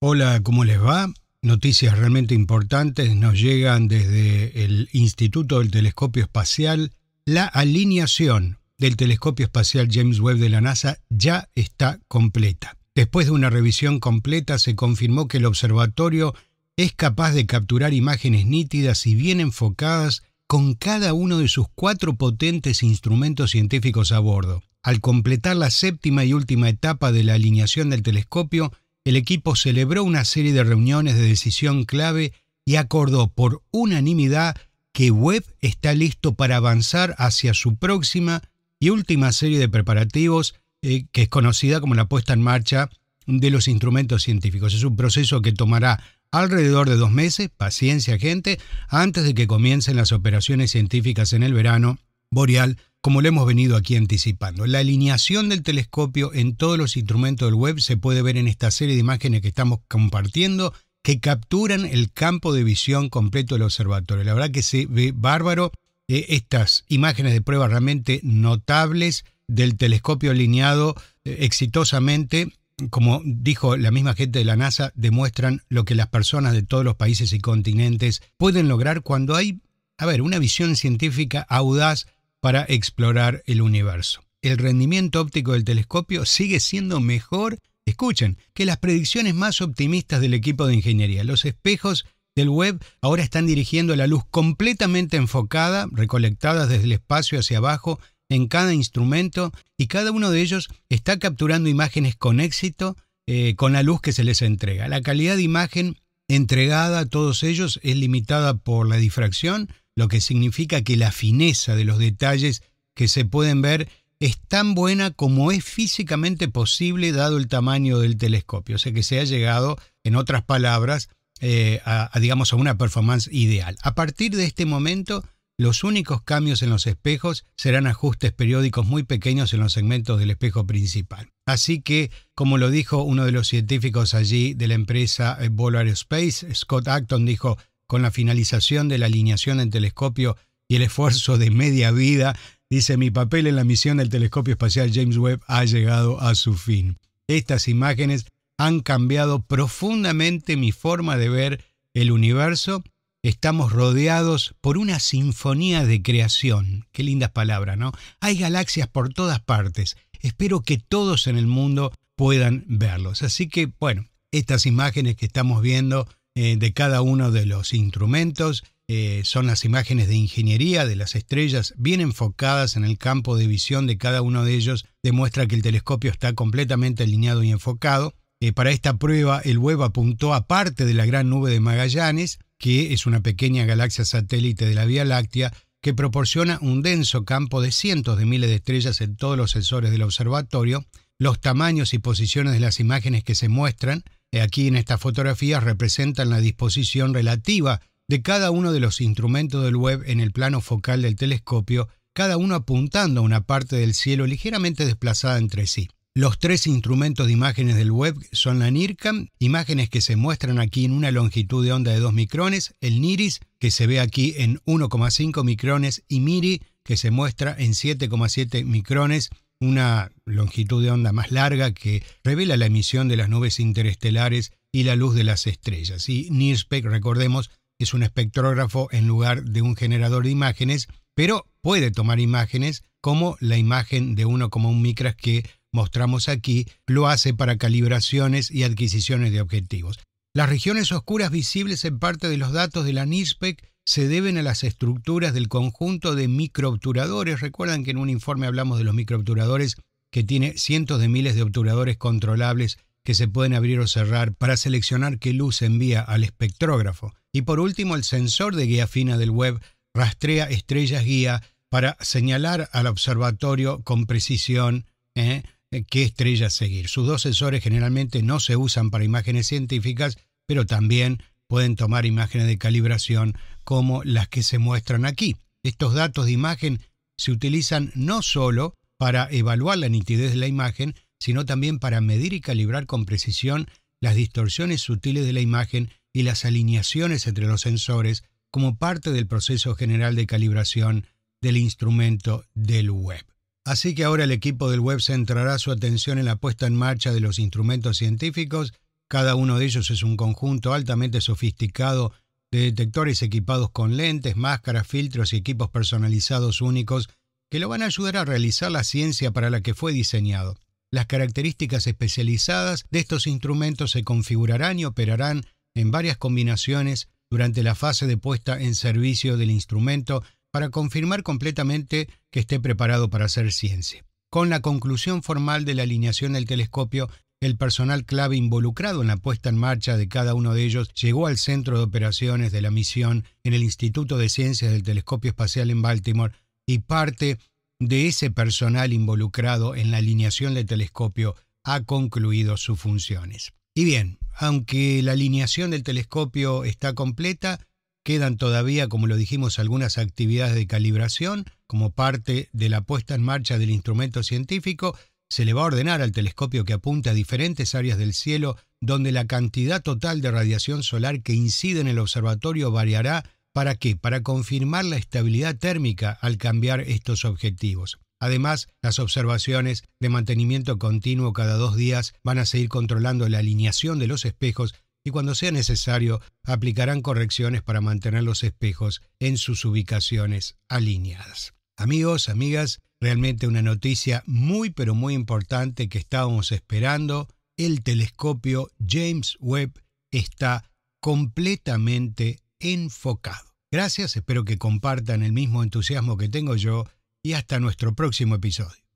Hola, ¿cómo les va? Noticias realmente importantes nos llegan desde el Instituto del Telescopio Espacial. La alineación del Telescopio Espacial James Webb de la NASA ya está completa. Después de una revisión completa se confirmó que el observatorio es capaz de capturar imágenes nítidas y bien enfocadas con cada uno de sus cuatro potentes instrumentos científicos a bordo. Al completar la séptima y última etapa de la alineación del telescopio, el equipo celebró una serie de reuniones de decisión clave y acordó por unanimidad que Webb está listo para avanzar hacia su próxima y última serie de preparativos, eh, que es conocida como la puesta en marcha de los instrumentos científicos. Es un proceso que tomará alrededor de dos meses, paciencia gente, antes de que comiencen las operaciones científicas en el verano boreal como lo hemos venido aquí anticipando. La alineación del telescopio en todos los instrumentos del web se puede ver en esta serie de imágenes que estamos compartiendo que capturan el campo de visión completo del observatorio. La verdad que se ve bárbaro eh, estas imágenes de prueba realmente notables del telescopio alineado eh, exitosamente. Como dijo la misma gente de la NASA, demuestran lo que las personas de todos los países y continentes pueden lograr cuando hay, a ver, una visión científica audaz para explorar el universo. El rendimiento óptico del telescopio sigue siendo mejor, escuchen, que las predicciones más optimistas del equipo de ingeniería. Los espejos del web ahora están dirigiendo la luz completamente enfocada, recolectada desde el espacio hacia abajo en cada instrumento y cada uno de ellos está capturando imágenes con éxito eh, con la luz que se les entrega. La calidad de imagen entregada a todos ellos es limitada por la difracción, lo que significa que la fineza de los detalles que se pueden ver es tan buena como es físicamente posible dado el tamaño del telescopio. O sea que se ha llegado, en otras palabras, eh, a, digamos, a una performance ideal. A partir de este momento, los únicos cambios en los espejos serán ajustes periódicos muy pequeños en los segmentos del espejo principal. Así que, como lo dijo uno de los científicos allí de la empresa Volar eh, Space, Scott Acton dijo, con la finalización de la alineación en telescopio y el esfuerzo de media vida, dice mi papel en la misión del telescopio espacial James Webb ha llegado a su fin. Estas imágenes han cambiado profundamente mi forma de ver el universo. Estamos rodeados por una sinfonía de creación. Qué lindas palabras, ¿no? Hay galaxias por todas partes. Espero que todos en el mundo puedan verlos. Así que, bueno, estas imágenes que estamos viendo eh, de cada uno de los instrumentos. Eh, son las imágenes de ingeniería de las estrellas bien enfocadas en el campo de visión de cada uno de ellos, demuestra que el telescopio está completamente alineado y enfocado. Eh, para esta prueba, el web apuntó parte de la gran nube de Magallanes, que es una pequeña galaxia satélite de la Vía Láctea, que proporciona un denso campo de cientos de miles de estrellas en todos los sensores del observatorio. Los tamaños y posiciones de las imágenes que se muestran Aquí en estas fotografías representan la disposición relativa de cada uno de los instrumentos del web en el plano focal del telescopio, cada uno apuntando a una parte del cielo ligeramente desplazada entre sí. Los tres instrumentos de imágenes del web son la NIRCAM, imágenes que se muestran aquí en una longitud de onda de 2 micrones, el NIRIS, que se ve aquí en 1,5 micrones, y MIRI, que se muestra en 7,7 micrones, una longitud de onda más larga que revela la emisión de las nubes interestelares y la luz de las estrellas. Y NIRSPEC, recordemos, es un espectrógrafo en lugar de un generador de imágenes, pero puede tomar imágenes como la imagen de uno un micras que mostramos aquí, lo hace para calibraciones y adquisiciones de objetivos. Las regiones oscuras visibles en parte de los datos de la NIRSPEC se deben a las estructuras del conjunto de microobturadores. Recuerdan que en un informe hablamos de los microobturadores que tiene cientos de miles de obturadores controlables que se pueden abrir o cerrar para seleccionar qué luz envía al espectrógrafo. Y por último, el sensor de guía fina del web rastrea estrellas guía para señalar al observatorio con precisión ¿eh? qué estrellas seguir. Sus dos sensores generalmente no se usan para imágenes científicas, pero también pueden tomar imágenes de calibración como las que se muestran aquí. Estos datos de imagen se utilizan no solo para evaluar la nitidez de la imagen, sino también para medir y calibrar con precisión las distorsiones sutiles de la imagen y las alineaciones entre los sensores como parte del proceso general de calibración del instrumento del web. Así que ahora el equipo del web centrará su atención en la puesta en marcha de los instrumentos científicos cada uno de ellos es un conjunto altamente sofisticado de detectores equipados con lentes, máscaras, filtros y equipos personalizados únicos que lo van a ayudar a realizar la ciencia para la que fue diseñado. Las características especializadas de estos instrumentos se configurarán y operarán en varias combinaciones durante la fase de puesta en servicio del instrumento para confirmar completamente que esté preparado para hacer ciencia. Con la conclusión formal de la alineación del telescopio, el personal clave involucrado en la puesta en marcha de cada uno de ellos llegó al centro de operaciones de la misión en el Instituto de Ciencias del Telescopio Espacial en Baltimore y parte de ese personal involucrado en la alineación del telescopio ha concluido sus funciones. Y bien, aunque la alineación del telescopio está completa, quedan todavía, como lo dijimos, algunas actividades de calibración como parte de la puesta en marcha del instrumento científico se le va a ordenar al telescopio que apunte a diferentes áreas del cielo donde la cantidad total de radiación solar que incide en el observatorio variará. ¿Para qué? Para confirmar la estabilidad térmica al cambiar estos objetivos. Además, las observaciones de mantenimiento continuo cada dos días van a seguir controlando la alineación de los espejos y cuando sea necesario aplicarán correcciones para mantener los espejos en sus ubicaciones alineadas. Amigos, amigas, Realmente una noticia muy pero muy importante que estábamos esperando. El telescopio James Webb está completamente enfocado. Gracias, espero que compartan el mismo entusiasmo que tengo yo y hasta nuestro próximo episodio.